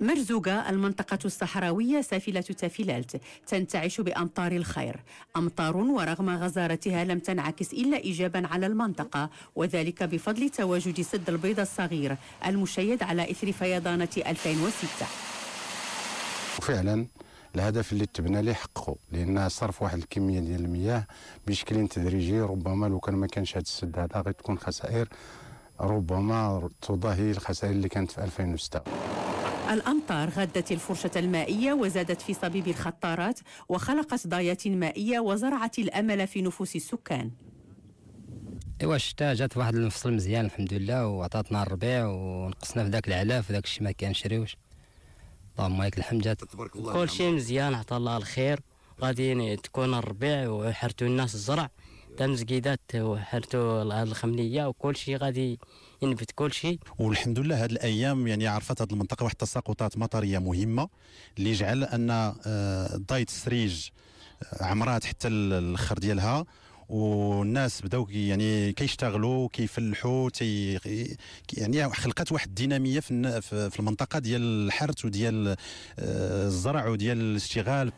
مرزوقة المنطقة الصحراوية سافلة تافلالت تنتعش بأمطار الخير أمطار ورغم غزارتها لم تنعكس إلا إيجابا على المنطقة وذلك بفضل تواجد سد البيض الصغير المشيد على إثر فيضانة 2006 فعلا الهدف اللي تبنى ليه حققوا لان صرف واحد الكميه ديال المياه بشكل تدريجي ربما لو كان ما كانش هذا السد هذا غتكون خسائر ربما تضاهي الخسائر اللي كانت في 2006 الأمطار غدت الفرشة المائية وزادت في صبيب الخطارات وخلقت ضايات مائية وزرعت الأمل في نفوس السكان ايوا الشتا جات واحد المفصل مزيان الحمد لله وعطاتنا الربيع ونقصنا في ذاك العلاف وذاك الشيء ما كنشريوش اللهم لك الحمد جات كل شيء مزيان عطا الله الخير غادي تكون الربيع وحرتوا الناس الزرع قدام زقيدات وحرتو الخمليه الخمنيه وكل شيء غادي ينبت كل شيء والحمد لله هاد الايام يعني عرفت هاد المنطقه واحد التساقطات مطريه مهمه اللي جعل ان ضايت آه، السريج آه، عمرات حتى الاخر ديالها والناس بداو يعني كيشتغلوا كيفلحوا تي يعني خلقت واحد الديناميه في المنطقه ديال الحرث وديال آه، الزرع وديال الاشتغال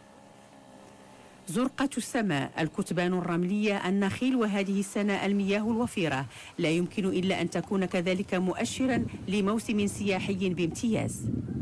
زرقة السماء الكتبان الرملية النخيل وهذه السنة المياه الوفيرة لا يمكن إلا أن تكون كذلك مؤشرا لموسم سياحي بامتياز